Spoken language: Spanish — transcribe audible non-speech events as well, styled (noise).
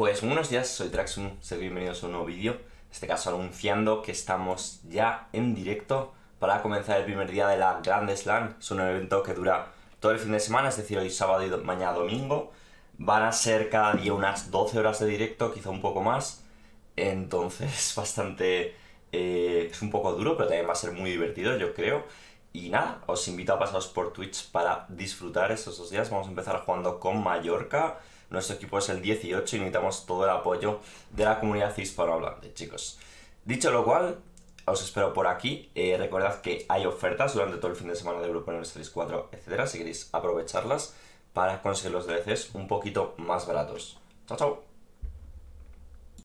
Pues buenos días, soy Traxum, bienvenidos a un nuevo vídeo. En este caso anunciando que estamos ya en directo para comenzar el primer día de la Grand Slam. Es un evento que dura todo el fin de semana, es decir, hoy sábado y mañana domingo. Van a ser cada día unas 12 horas de directo, quizá un poco más. Entonces, (laughs) bastante... Eh, es un poco duro, pero también va a ser muy divertido, yo creo. Y nada, os invito a pasaros por Twitch para disfrutar estos dos días. Vamos a empezar jugando con Mallorca. Nuestro equipo es el 18 y necesitamos todo el apoyo de la comunidad hispanohablante, chicos. Dicho lo cual, os espero por aquí. Eh, recordad que hay ofertas durante todo el fin de semana de Europa 3, 4, etc. si queréis aprovecharlas para conseguir los DLCs un poquito más baratos. Chao, chao.